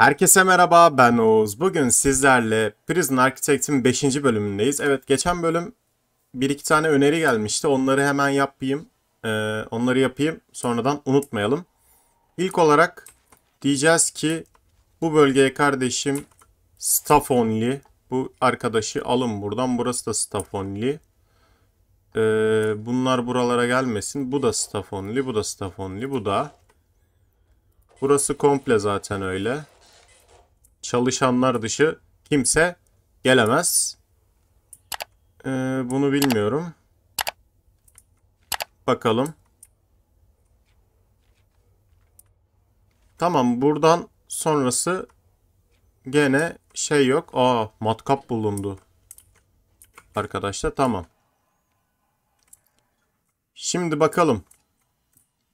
Herkese merhaba ben Oğuz. Bugün sizlerle Prison Architect'in 5. bölümündeyiz. Evet geçen bölüm bir iki tane öneri gelmişti. Onları hemen yapayım. Ee, onları yapayım sonradan unutmayalım. İlk olarak diyeceğiz ki bu bölgeye kardeşim staff only. Bu arkadaşı alın buradan. Burası da staff only. Ee, bunlar buralara gelmesin. Bu da staff only, bu da staff only, bu da. Burası komple zaten öyle çalışanlar dışı kimse gelemez. Ee, bunu bilmiyorum. Bakalım. Tamam buradan sonrası gene şey yok. Aa matkap bulundu. Arkadaşlar tamam. Şimdi bakalım.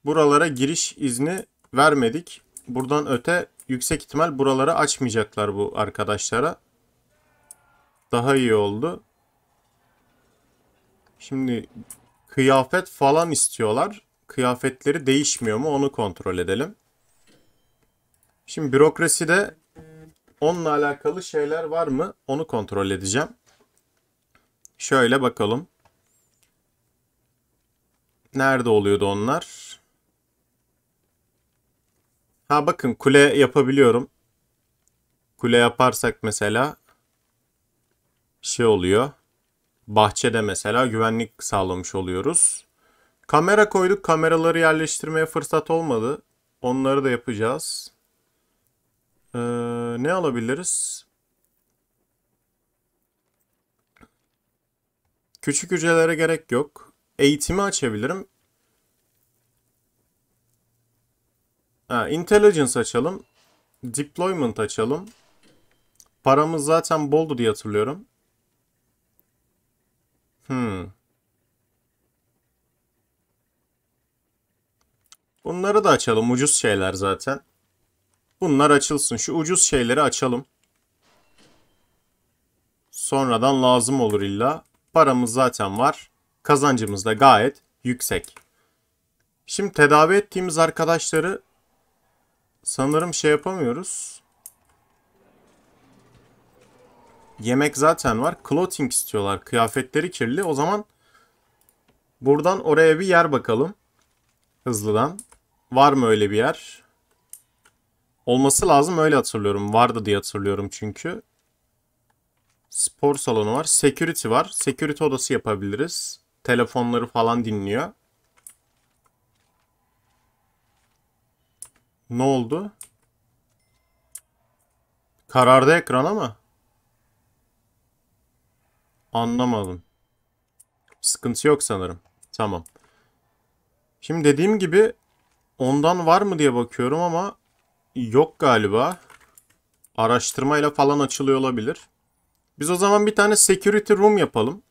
Buralara giriş izni vermedik. Buradan öte yüksek ihtimal buraları açmayacaklar bu arkadaşlara. Daha iyi oldu. Şimdi kıyafet falan istiyorlar. Kıyafetleri değişmiyor mu onu kontrol edelim. Şimdi bürokraside onunla alakalı şeyler var mı onu kontrol edeceğim. Şöyle bakalım. Nerede oluyordu onlar? Ha bakın kule yapabiliyorum. Kule yaparsak mesela şey oluyor. Bahçede mesela güvenlik sağlamış oluyoruz. Kamera koyduk. Kameraları yerleştirmeye fırsat olmadı. Onları da yapacağız. Ee, ne alabiliriz? Küçük hücrelere gerek yok. Eğitimi açabilirim. Ha, intelligence açalım. Deployment açalım. Paramız zaten boldu diye hatırlıyorum. Hmm. Bunları da açalım. Ucuz şeyler zaten. Bunlar açılsın. Şu ucuz şeyleri açalım. Sonradan lazım olur illa. Paramız zaten var. Kazancımız da gayet yüksek. Şimdi tedavi ettiğimiz arkadaşları sanırım şey yapamıyoruz. Yemek zaten var. Clothing istiyorlar. Kıyafetleri kirli. O zaman buradan oraya bir yer bakalım. Hızlıdan. Var mı öyle bir yer? Olması lazım öyle hatırlıyorum. Vardı diye hatırlıyorum çünkü. Spor salonu var. Security var. Security odası yapabiliriz. Telefonları falan dinliyor. Ne oldu? Karardı ekran ama. Anlamadım. Sıkıntı yok sanırım. Tamam. Şimdi dediğim gibi ondan var mı diye bakıyorum ama yok galiba. Araştırmayla falan açılıyor olabilir. Biz o zaman bir tane security room yapalım.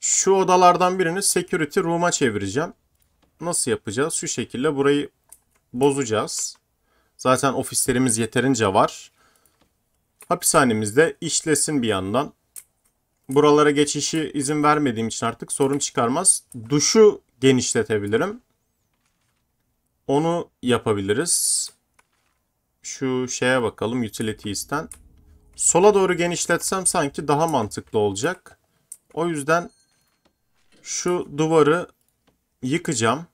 Şu odalardan birini security room'a çevireceğim. Nasıl yapacağız? Şu şekilde burayı bozacağız. Zaten ofislerimiz yeterince var. Hapishanemizde işlesin bir yandan. Buralara geçişi izin vermediğim için artık sorun çıkarmaz. Duşu genişletebilirim. Onu yapabiliriz. Şu şeye bakalım utilities'ten. Sola doğru genişletsem sanki daha mantıklı olacak. O yüzden şu duvarı yıkacağım.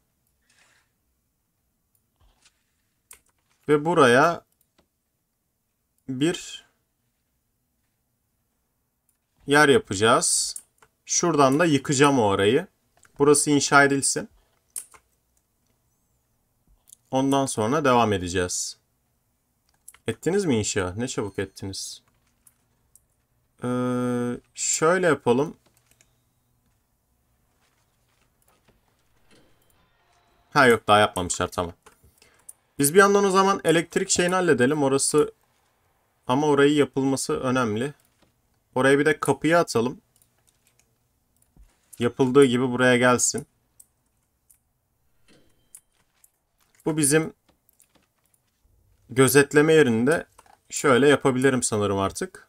Ve buraya bir yer yapacağız. Şuradan da yıkacağım o arayı. Burası inşa edilsin. Ondan sonra devam edeceğiz. Ettiniz mi inşa? Ne çabuk ettiniz. Ee, şöyle yapalım. Ha yok daha yapmamışlar tamam. Biz bir yandan o zaman elektrik şeyini halledelim. Orası ama orayı yapılması önemli. Oraya bir de kapıyı atalım. Yapıldığı gibi buraya gelsin. Bu bizim gözetleme yerinde şöyle yapabilirim sanırım artık.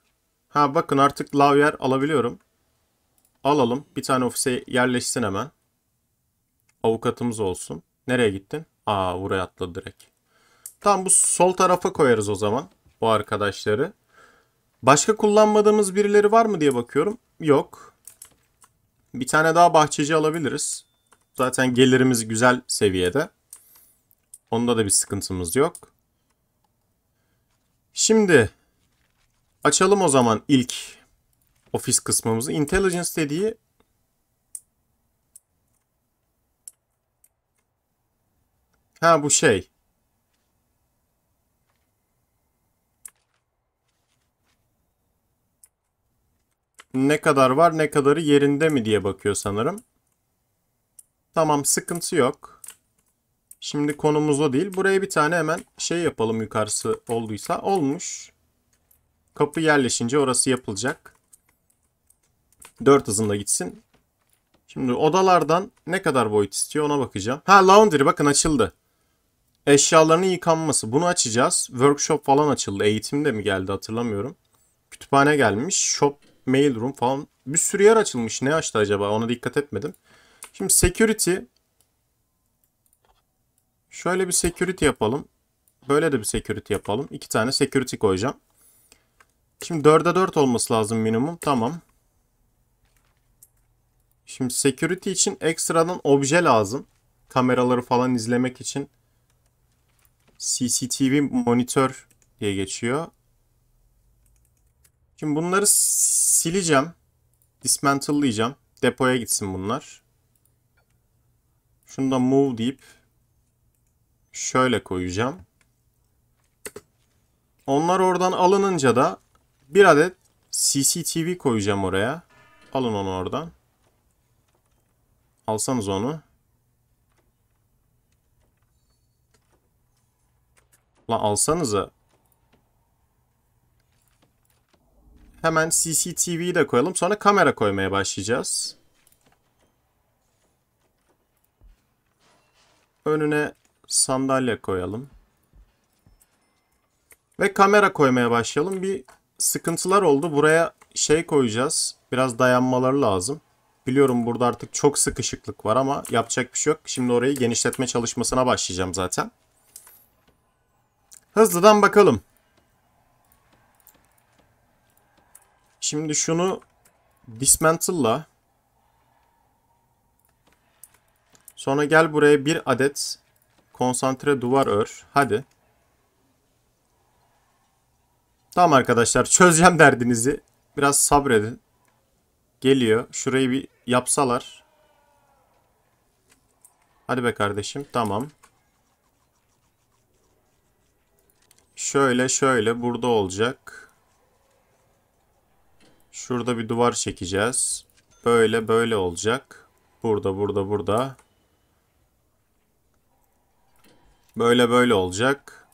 Ha bakın artık lavyer alabiliyorum. Alalım. Bir tane ofise yerleşsin hemen. Avukatımız olsun. Nereye gittin? Aa buraya atladı direkt. Tam bu sol tarafa koyarız o zaman bu arkadaşları. Başka kullanmadığımız birileri var mı diye bakıyorum. Yok. Bir tane daha bahçeci alabiliriz. Zaten gelirimiz güzel seviyede. Onda da bir sıkıntımız yok. Şimdi açalım o zaman ilk ofis kısmımızı. Intelligence dediği Ha bu şey. ne kadar var ne kadarı yerinde mi diye bakıyor sanırım. Tamam sıkıntı yok. Şimdi konumuz o değil. Buraya bir tane hemen şey yapalım yukarısı olduysa. Olmuş. Kapı yerleşince orası yapılacak. 4 hızında gitsin. Şimdi odalardan ne kadar boyut istiyor ona bakacağım. Ha laundry bakın açıldı. Eşyalarının yıkanması. Bunu açacağız. Workshop falan açıldı. Eğitim de mi geldi hatırlamıyorum. Kütüphane gelmiş. Shop mailroom falan bir sürü yer açılmış. Ne açtı acaba? Ona dikkat etmedim. Şimdi security şöyle bir security yapalım. Böyle de bir security yapalım. İki tane security koyacağım. Şimdi 4'e 4 olması lazım minimum. Tamam. Şimdi security için ekstradan obje lazım. Kameraları falan izlemek için. CCTV monitör diye geçiyor. Şimdi bunları sileceğim. Dismantle'layacağım. Depoya gitsin bunlar. Şunu da move deyip şöyle koyacağım. Onlar oradan alınınca da bir adet CCTV koyacağım oraya. Alın onu oradan. Alsanız onu. La alsanıza. Hemen CCTV'yi de koyalım. Sonra kamera koymaya başlayacağız. Önüne sandalye koyalım. Ve kamera koymaya başlayalım. Bir sıkıntılar oldu. Buraya şey koyacağız. Biraz dayanmaları lazım. Biliyorum burada artık çok sıkışıklık var ama yapacak bir şey yok. Şimdi orayı genişletme çalışmasına başlayacağım zaten. Hızlıdan bakalım. Şimdi şunu dismantle'la sonra gel buraya bir adet konsantre duvar ör. Hadi. Tamam arkadaşlar çözeceğim derdinizi. Biraz sabredin. Geliyor. Şurayı bir yapsalar. Hadi be kardeşim. Tamam. Şöyle şöyle burada olacak. Şurada bir duvar çekeceğiz. Böyle böyle olacak. Burada burada burada. Böyle böyle olacak.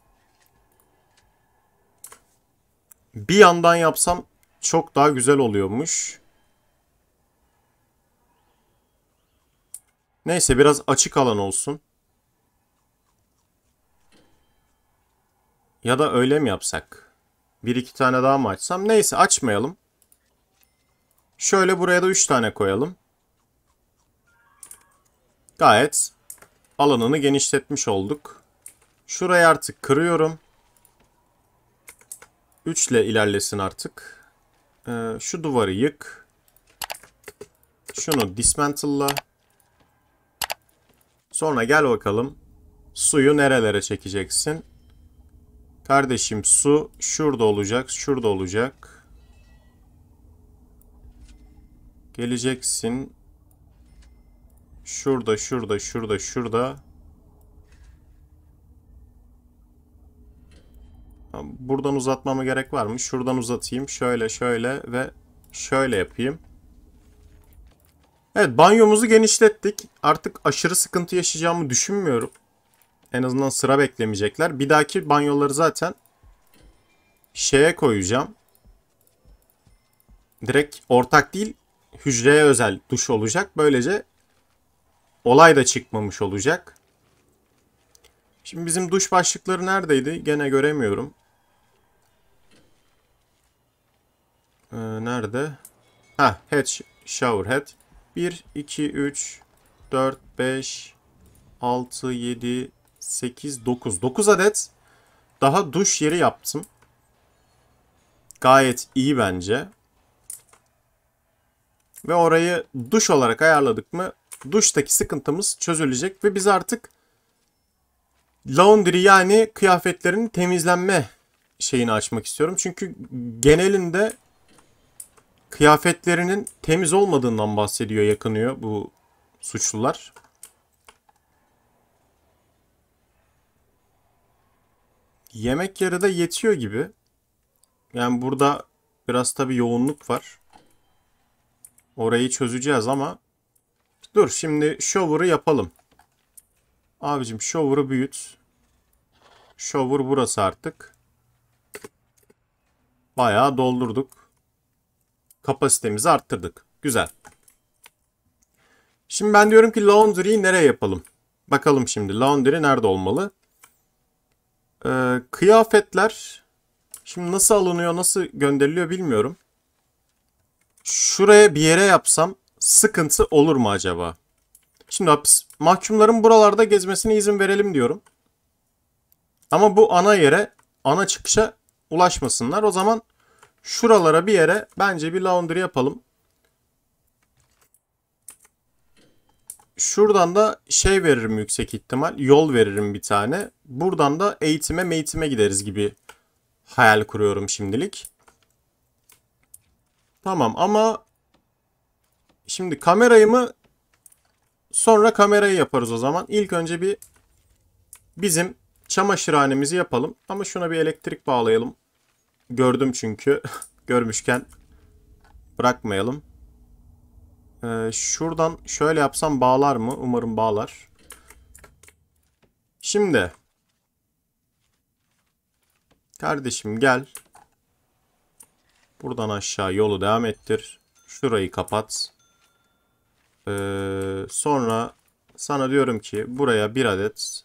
Bir yandan yapsam çok daha güzel oluyormuş. Neyse biraz açık alan olsun. Ya da öyle mi yapsak? Bir iki tane daha mı açsam? Neyse açmayalım. Şöyle buraya da 3 tane koyalım. Gayet alanını genişletmiş olduk. Şurayı artık kırıyorum. 3 ile ilerlesin artık. Ee, şu duvarı yık. Şunu dismantle. Sonra gel bakalım. Suyu nerelere çekeceksin? Kardeşim su şurada olacak, şurada olacak. Geleceksin. Şurada, şurada, şurada, şurada. Buradan uzatmama gerek var mı? Şuradan uzatayım. Şöyle, şöyle ve şöyle yapayım. Evet, banyomuzu genişlettik. Artık aşırı sıkıntı yaşayacağımı düşünmüyorum. En azından sıra beklemeyecekler. Bir dahaki banyoları zaten şeye koyacağım. Direkt ortak değil, hücreye özel duş olacak. Böylece olay da çıkmamış olacak. Şimdi bizim duş başlıkları neredeydi? Gene göremiyorum. Ee, nerede? Ha, head shower head. 1, 2, 3, 4, 5, 6, 7, 8, 9. 9 adet daha duş yeri yaptım. Gayet iyi bence ve orayı duş olarak ayarladık mı duştaki sıkıntımız çözülecek ve biz artık laundry yani kıyafetlerin temizlenme şeyini açmak istiyorum. Çünkü genelinde kıyafetlerinin temiz olmadığından bahsediyor, yakınıyor bu suçlular. Yemek yarıda yetiyor gibi. Yani burada biraz tabii yoğunluk var. Orayı çözeceğiz ama dur şimdi shower'ı yapalım. Abicim shower'ı büyüt. Shower burası artık. Bayağı doldurduk. Kapasitemizi arttırdık. Güzel. Şimdi ben diyorum ki laundry'yi nereye yapalım? Bakalım şimdi laundry nerede olmalı? Ee, kıyafetler şimdi nasıl alınıyor, nasıl gönderiliyor bilmiyorum şuraya bir yere yapsam sıkıntı olur mu acaba? Şimdi hapis mahkumların buralarda gezmesine izin verelim diyorum. Ama bu ana yere, ana çıkışa ulaşmasınlar. O zaman şuralara bir yere bence bir laundry yapalım. Şuradan da şey veririm yüksek ihtimal. Yol veririm bir tane. Buradan da eğitime meğitime gideriz gibi hayal kuruyorum şimdilik. Tamam ama şimdi kamerayı mı sonra kamerayı yaparız o zaman. İlk önce bir bizim çamaşırhanemizi yapalım. Ama şuna bir elektrik bağlayalım. Gördüm çünkü. Görmüşken bırakmayalım. Ee, şuradan şöyle yapsam bağlar mı? Umarım bağlar. Şimdi. Kardeşim gel. Buradan aşağı yolu devam ettir. Şurayı kapat. Ee, sonra sana diyorum ki buraya bir adet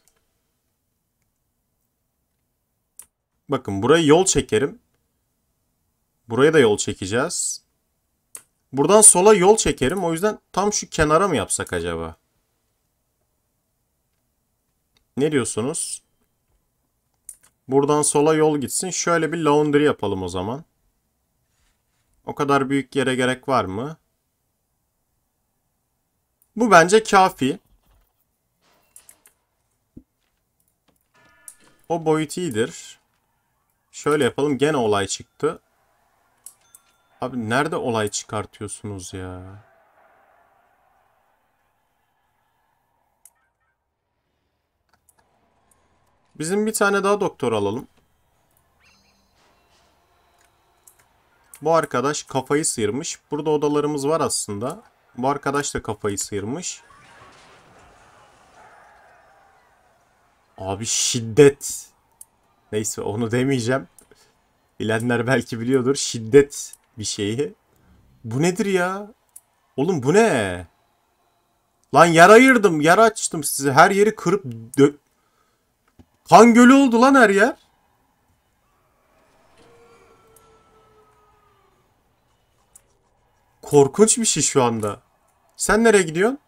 Bakın buraya yol çekerim. Buraya da yol çekeceğiz. Buradan sola yol çekerim. O yüzden tam şu kenara mı yapsak acaba? Ne diyorsunuz? Buradan sola yol gitsin. Şöyle bir laundry yapalım o zaman. O kadar büyük yere gerek var mı? Bu bence kafi. O boyut iyidir. Şöyle yapalım. Gene olay çıktı. Abi nerede olay çıkartıyorsunuz ya? Bizim bir tane daha doktor alalım. Bu arkadaş kafayı sıyırmış. Burada odalarımız var aslında. Bu arkadaş da kafayı sıyırmış. Abi şiddet. Neyse onu demeyeceğim. Bilenler belki biliyordur. Şiddet bir şeyi. Bu nedir ya? Oğlum bu ne? Lan yer ayırdım. Yer açtım size. Her yeri kırıp dök. Kan gölü oldu lan her yer. Korkunç bir şey şu anda. Sen nereye gidiyorsun?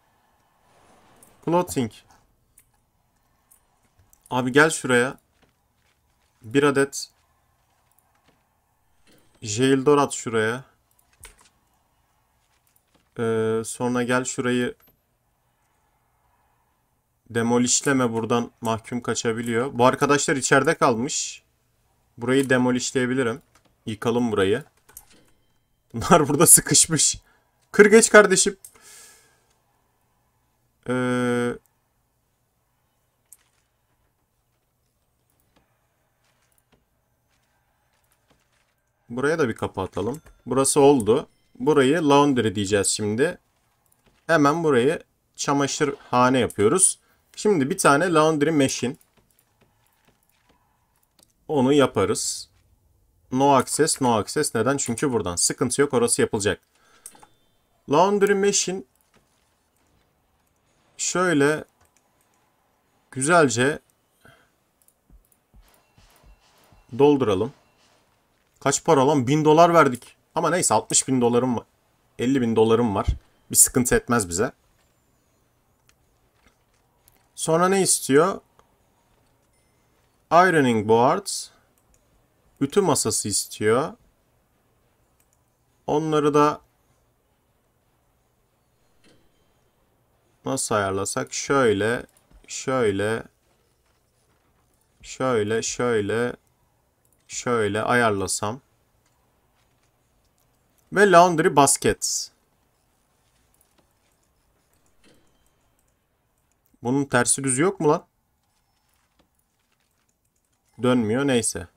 Clothing. Abi gel şuraya. Bir adet Jaildor at şuraya. Ee, sonra gel şurayı demolişleme buradan mahkum kaçabiliyor. Bu arkadaşlar içeride kalmış. Burayı demolişleyebilirim. Yıkalım burayı. Bunlar burada sıkışmış. Kır geç kardeşim. Ee, buraya da bir kapı atalım. Burası oldu. Burayı laundry diyeceğiz şimdi. Hemen burayı çamaşırhane yapıyoruz. Şimdi bir tane laundry machine. Onu yaparız. No access, no access. Neden? Çünkü buradan. Sıkıntı yok. Orası yapılacak. Laundry machine şöyle güzelce dolduralım. Kaç para lan? 1000 dolar verdik. Ama neyse 60 bin dolarım var. 50 bin dolarım var. Bir sıkıntı etmez bize. Sonra ne istiyor? Ironing boards ütü masası istiyor. Onları da nasıl ayarlasak? Şöyle, şöyle, şöyle, şöyle, şöyle ayarlasam. Ve laundry baskets. Bunun tersi düz yok mu lan? Dönmüyor neyse.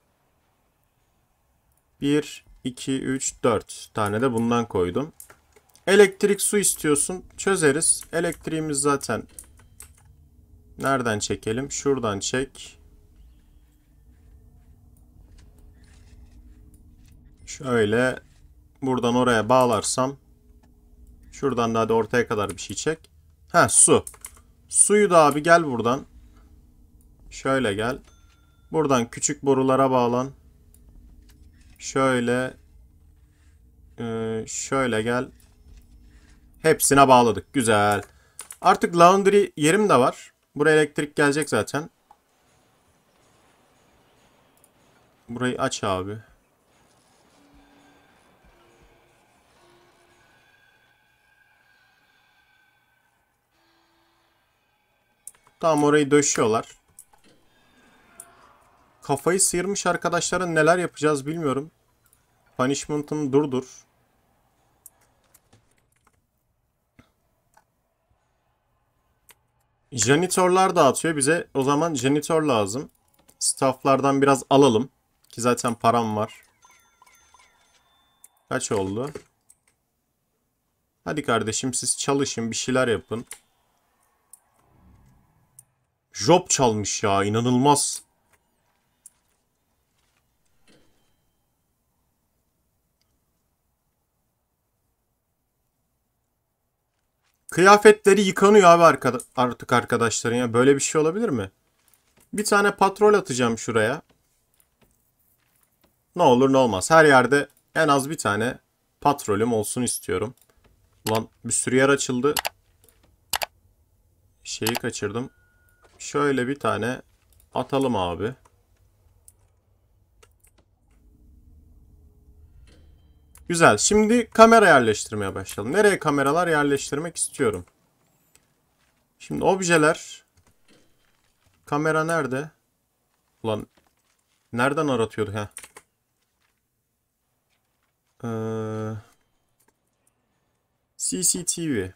1, 2, 3, 4 tane de bundan koydum. Elektrik su istiyorsun. Çözeriz. Elektriğimiz zaten nereden çekelim? Şuradan çek. Şöyle buradan oraya bağlarsam şuradan da hadi ortaya kadar bir şey çek. Ha su. Suyu da abi gel buradan. Şöyle gel. Buradan küçük borulara bağlan. Şöyle e, şöyle gel. Hepsine bağladık. Güzel. Artık laundry yerim de var. Buraya elektrik gelecek zaten. Burayı aç abi. Tamam orayı döşüyorlar. Kafayı sıyırmış arkadaşların neler yapacağız bilmiyorum. Punishment'ın durdur. Janitörler dağıtıyor. Bize o zaman janitör lazım. Stafflardan biraz alalım. Ki zaten param var. Kaç oldu? Hadi kardeşim siz çalışın bir şeyler yapın. Job çalmış ya inanılmaz. Kıyafetleri yıkanıyor abi arkada, artık arkadaşların ya. Böyle bir şey olabilir mi? Bir tane patrol atacağım şuraya. Ne olur ne olmaz. Her yerde en az bir tane patrolüm olsun istiyorum. Ulan bir sürü yer açıldı. Şeyi kaçırdım. Şöyle bir tane atalım abi. Güzel. Şimdi kamera yerleştirmeye başlayalım. Nereye kameralar yerleştirmek istiyorum? Şimdi objeler. Kamera nerede? Ulan nereden aratıyordu ha? Ee, CCTV.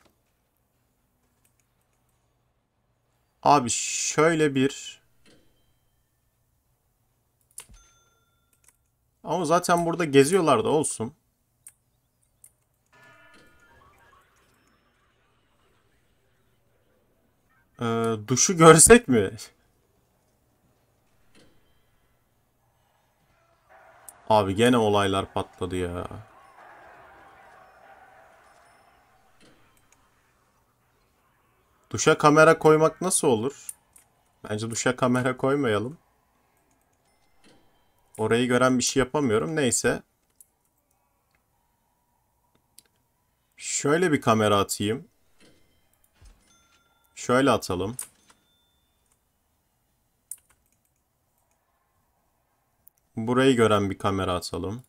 Abi şöyle bir Ama zaten burada geziyorlar da olsun. Duşu görsek mi? Abi gene olaylar patladı ya. Duşa kamera koymak nasıl olur? Bence duşa kamera koymayalım. Orayı gören bir şey yapamıyorum. Neyse. Şöyle bir kamera atayım. Şöyle atalım. Burayı gören bir kamera atalım.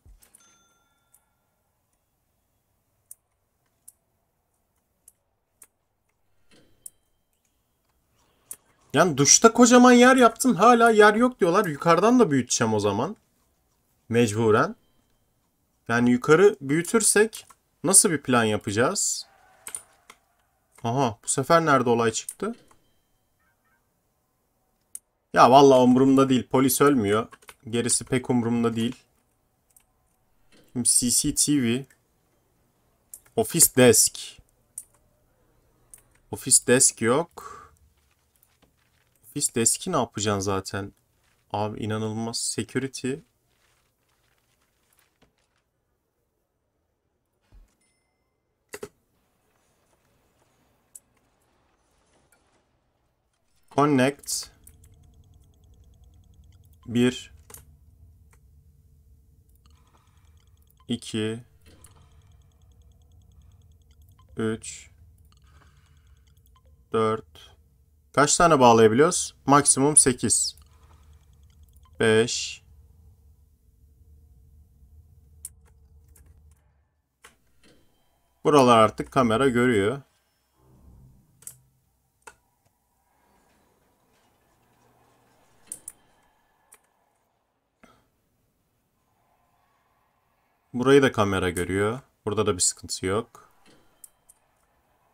Yani duşta kocaman yer yaptım. Hala yer yok diyorlar. Yukarıdan da büyüteceğim o zaman. Mecburen. Yani yukarı büyütürsek nasıl bir plan yapacağız? Aha bu sefer nerede olay çıktı? Ya valla umurumda değil. Polis ölmüyor. Gerisi pek umurumda değil. CCTV Office Desk Office Desk yok. Office Desk'i ne yapacaksın zaten? Abi inanılmaz. Security Connect bir. 2 3 4 Kaç tane bağlayabiliyoruz? Maksimum 8 5 Buralar artık kamera görüyor. Burayı da kamera görüyor. Burada da bir sıkıntı yok.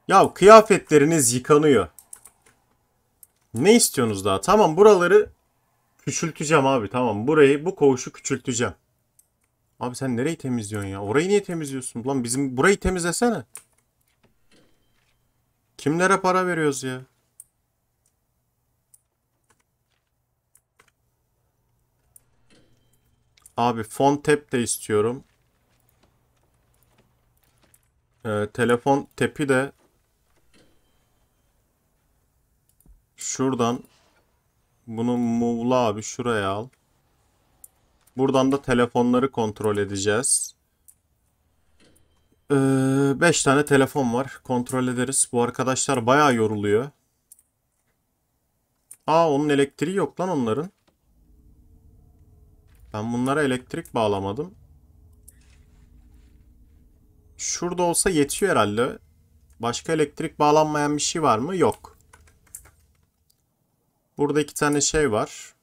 Ya kıyafetleriniz yıkanıyor. Ne istiyorsunuz daha? Tamam buraları küçülteceğim abi. Tamam burayı bu koğuşu küçülteceğim. Abi sen nereyi temizliyorsun ya? Orayı niye temizliyorsun? Lan bizim burayı temizlesene. Kimlere para veriyoruz ya? Abi font tab de istiyorum. Ee, telefon tepi de şuradan bunu move'la abi şuraya al. Buradan da telefonları kontrol edeceğiz. 5 ee, tane telefon var. Kontrol ederiz. Bu arkadaşlar baya yoruluyor. Aa onun elektriği yok lan onların. Ben bunlara elektrik bağlamadım. Şurada olsa yetiyor herhalde. Başka elektrik bağlanmayan bir şey var mı? Yok. Burada iki tane şey var.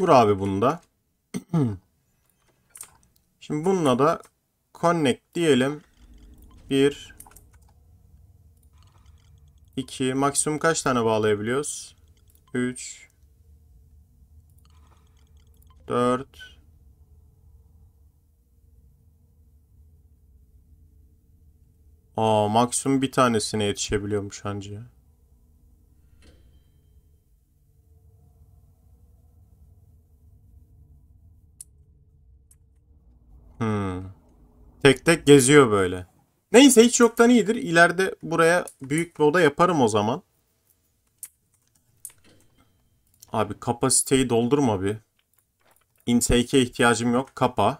Vur abi bunda. Şimdi bununla da connect diyelim. 1 2 maksimum kaç tane bağlayabiliyoruz? 3 4 Aa maksimum bir tanesine yetişebiliyormuş anca. Hmm. Tek tek geziyor böyle. Neyse hiç yoktan iyidir. İleride buraya büyük bir oda yaparım o zaman. Abi kapasiteyi doldurma bir intake'e ihtiyacım yok. Kapa.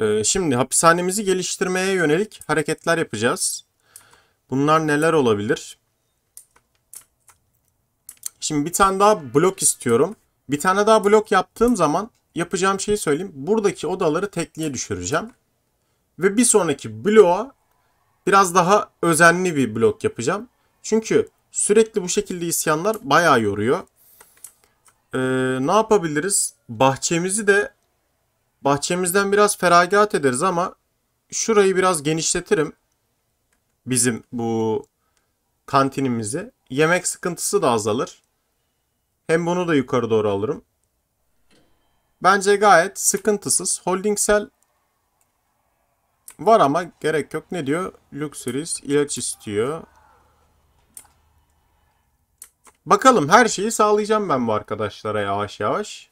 Ee, şimdi hapishanemizi geliştirmeye yönelik hareketler yapacağız. Bunlar neler olabilir? Şimdi bir tane daha blok istiyorum. Bir tane daha blok yaptığım zaman yapacağım şeyi söyleyeyim. Buradaki odaları tekliğe düşüreceğim. Ve bir sonraki bloğa biraz daha özenli bir blok yapacağım. Çünkü sürekli bu şekilde isyanlar bayağı yoruyor. Ee, ne yapabiliriz? bahçemizi de bahçemizden biraz feragat ederiz ama şurayı biraz genişletirim. Bizim bu kantinimizi. Yemek sıkıntısı da azalır. Hem bunu da yukarı doğru alırım. Bence gayet sıkıntısız. Holdingsel var ama gerek yok. Ne diyor? Luxuries ilaç istiyor. Bakalım her şeyi sağlayacağım ben bu arkadaşlara yavaş yavaş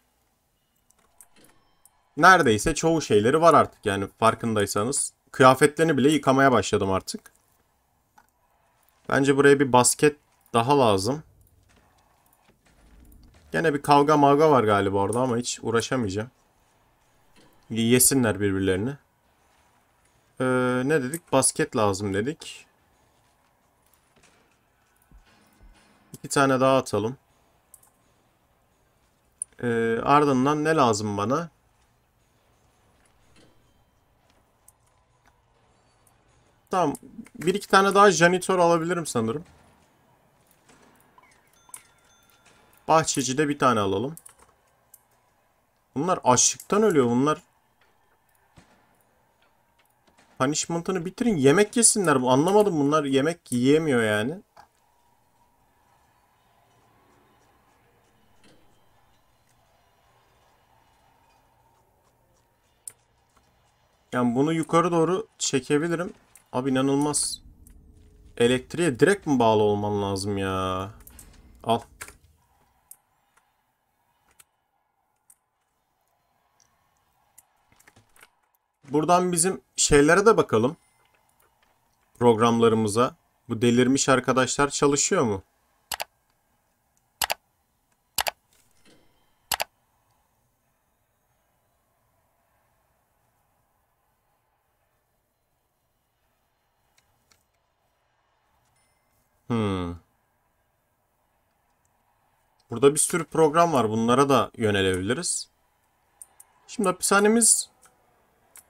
neredeyse çoğu şeyleri var artık yani farkındaysanız. Kıyafetlerini bile yıkamaya başladım artık. Bence buraya bir basket daha lazım. Gene bir kavga mavga var galiba orada ama hiç uğraşamayacağım. Yesinler birbirlerini. Ee, ne dedik? Basket lazım dedik. İki tane daha atalım. Ee, ardından ne lazım bana? Tamam. Bir iki tane daha janitör alabilirim sanırım. Bahçeci de bir tane alalım. Bunlar açlıktan ölüyor. Bunlar punishment'ını bitirin. Yemek yesinler. Anlamadım bunlar yemek yiyemiyor yani. Yani bunu yukarı doğru çekebilirim. Abi inanılmaz. Elektriğe direkt mi bağlı olman lazım ya? Al. Buradan bizim şeylere de bakalım. Programlarımıza. Bu delirmiş arkadaşlar çalışıyor mu? Hmm. Burada bir sürü program var. Bunlara da yönelebiliriz. Şimdi hapishanemiz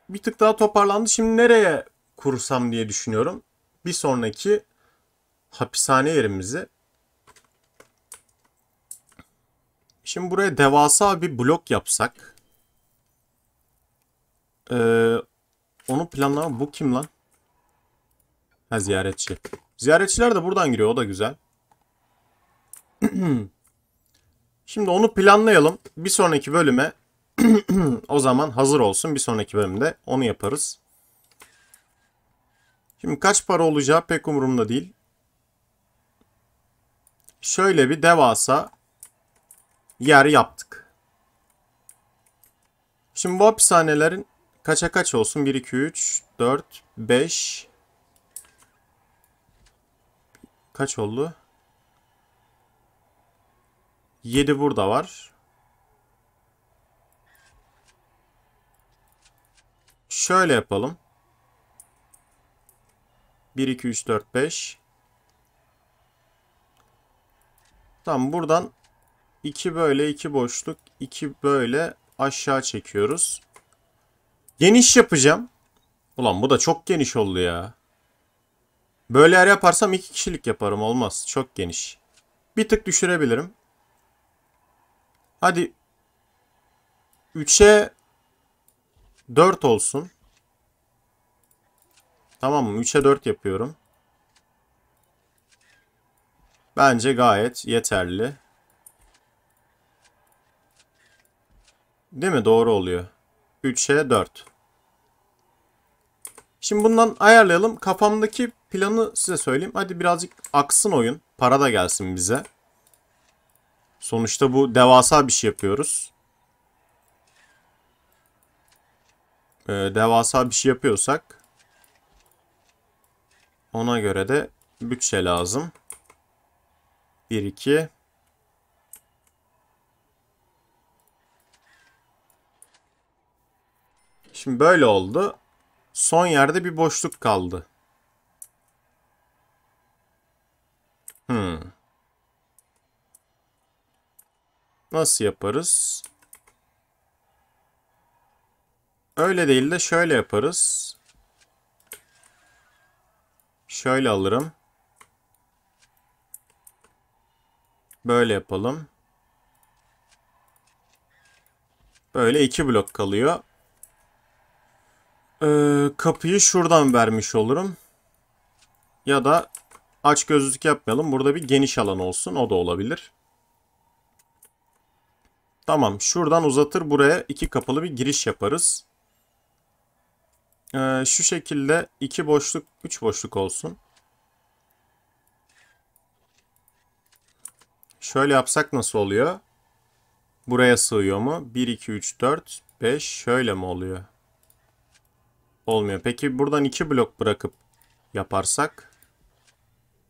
bir tık daha toparlandı. Şimdi nereye kursam diye düşünüyorum. Bir sonraki hapishane yerimizi. Şimdi buraya devasa bir blok yapsak. Ee, onu planlama. Bu kim lan? Ha ziyaretçi. Ziyaretçiler de buradan giriyor. O da güzel. Şimdi onu planlayalım. Bir sonraki bölüme o zaman hazır olsun. Bir sonraki bölümde onu yaparız. Şimdi kaç para olacağı pek umurumda değil. Şöyle bir devasa yer yaptık. Şimdi bu hapishanelerin kaça kaç olsun? 1, 2, 3, 4, 5, Kaç oldu? 7 burada var. Şöyle yapalım. 1, 2, 3, 4, 5. Tamam buradan 2 böyle 2 boşluk 2 böyle aşağı çekiyoruz. Geniş yapacağım. Ulan bu da çok geniş oldu ya. Böyle yer yaparsam iki kişilik yaparım olmaz. Çok geniş. Bir tık düşürebilirim. Hadi 3'e 4 olsun. Tamam mı? 3'e 4 yapıyorum. Bence gayet yeterli. Değil mi? Doğru oluyor. 3'e 4. Şimdi bundan ayarlayalım. Kafamdaki planı size söyleyeyim. Hadi birazcık aksın oyun. Para da gelsin bize. Sonuçta bu devasa bir şey yapıyoruz. Ee, devasa bir şey yapıyorsak ona göre de bütçe lazım. 1 2 Şimdi böyle oldu. Son yerde bir boşluk kaldı. Hmm. Nasıl yaparız? Öyle değil de şöyle yaparız. Şöyle alırım. Böyle yapalım. Böyle iki blok kalıyor e, kapıyı şuradan vermiş olurum. Ya da aç gözlük yapmayalım. Burada bir geniş alan olsun. O da olabilir. Tamam. Şuradan uzatır. Buraya iki kapalı bir giriş yaparız. Ee, şu şekilde iki boşluk, üç boşluk olsun. Şöyle yapsak nasıl oluyor? Buraya sığıyor mu? 1, 2, 3, 4, 5 şöyle mi oluyor? Olmuyor. Peki buradan 2 blok bırakıp yaparsak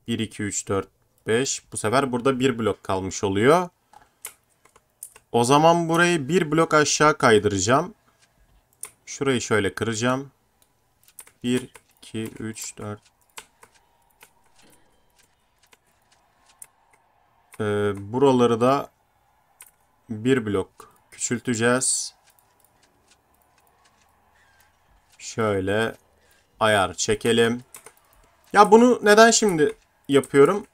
1, 2, 3, 4, 5. Bu sefer burada 1 blok kalmış oluyor. O zaman burayı 1 blok aşağı kaydıracağım. Şurayı şöyle kıracağım. 1, 2, 3, 4. Ee, buraları da 1 blok küçülteceğiz. Şöyle ayar çekelim. Ya bunu neden şimdi yapıyorum?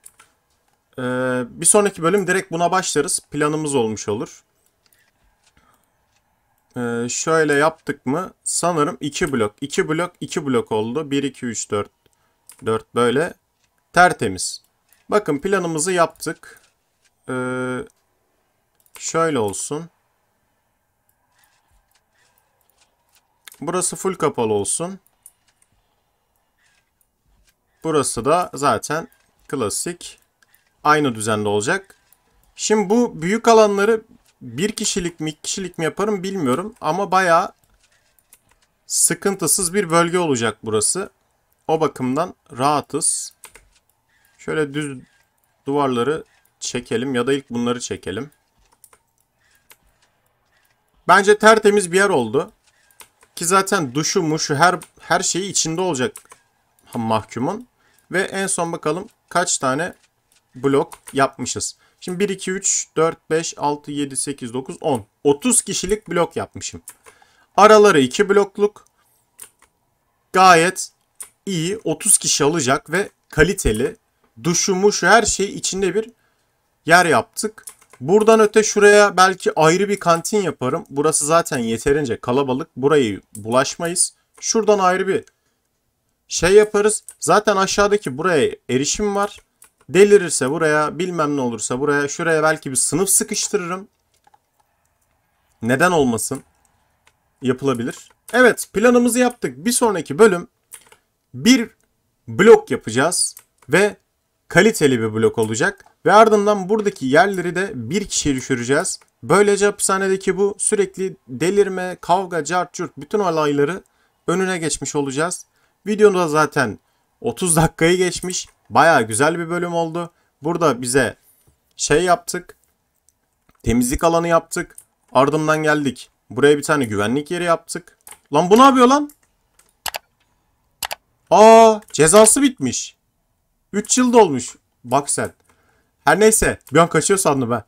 Ee, bir sonraki bölüm direkt buna başlarız. Planımız olmuş olur. Ee, şöyle yaptık mı? Sanırım 2 blok. 2 blok 2 blok oldu. 1, 2, 3, 4. 4 böyle. Tertemiz. Bakın planımızı yaptık. Ee, şöyle olsun. Burası full kapalı olsun. Burası da zaten klasik. Aynı düzenli olacak. Şimdi bu büyük alanları bir kişilik mi iki kişilik mi yaparım bilmiyorum. Ama baya sıkıntısız bir bölge olacak burası. O bakımdan rahatız. Şöyle düz duvarları çekelim ya da ilk bunları çekelim. Bence tertemiz bir yer oldu. Ki zaten duşu muşu her, her şeyi içinde olacak mahkumun. Ve en son bakalım kaç tane blok yapmışız. Şimdi 1, 2, 3, 4, 5, 6, 7, 8, 9, 10. 30 kişilik blok yapmışım. Araları 2 blokluk. Gayet iyi 30 kişi alacak ve kaliteli duşu muşu her şeyi içinde bir yer yaptık. Buradan öte şuraya belki ayrı bir kantin yaparım. Burası zaten yeterince kalabalık. Burayı bulaşmayız. Şuradan ayrı bir şey yaparız. Zaten aşağıdaki buraya erişim var. Delirirse buraya bilmem ne olursa buraya şuraya belki bir sınıf sıkıştırırım. Neden olmasın? Yapılabilir. Evet planımızı yaptık. Bir sonraki bölüm bir blok yapacağız ve kaliteli bir blok olacak. Ve ardından buradaki yerleri de bir kişiye düşüreceğiz. Böylece hapishanedeki bu sürekli delirme, kavga, cart curt bütün olayları önüne geçmiş olacağız. Videoda zaten 30 dakikayı geçmiş. Baya güzel bir bölüm oldu. Burada bize şey yaptık. Temizlik alanı yaptık. Ardından geldik. Buraya bir tane güvenlik yeri yaptık. Lan bu ne yapıyor lan? Aa cezası bitmiş. 3 yıl dolmuş. Bak sen. Her neyse. Bir an kaçıyor sandım ben.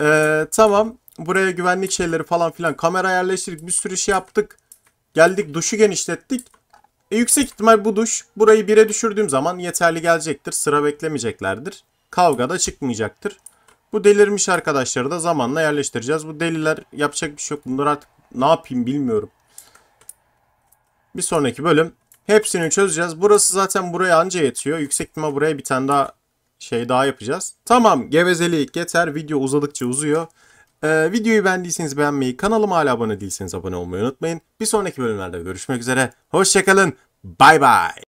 Ee, tamam. Buraya güvenlik şeyleri falan filan. Kamera yerleştirdik. Bir sürü şey yaptık. Geldik duşu genişlettik. E, yüksek ihtimal bu duş burayı bire düşürdüğüm zaman yeterli gelecektir. Sıra beklemeyeceklerdir. Kavga da çıkmayacaktır. Bu delirmiş arkadaşları da zamanla yerleştireceğiz. Bu deliler yapacak bir şey yok. Bunlar artık ne yapayım bilmiyorum. Bir sonraki bölüm hepsini çözeceğiz. Burası zaten buraya anca yetiyor. Yüksek ihtimal buraya bir tane daha şey daha yapacağız. Tamam gevezelik yeter. Video uzadıkça uzuyor. Ee, videoyu beğendiyseniz beğenmeyi, kanalıma hala abone değilseniz abone olmayı unutmayın. Bir sonraki bölümlerde görüşmek üzere. Hoşçakalın. Bay bay.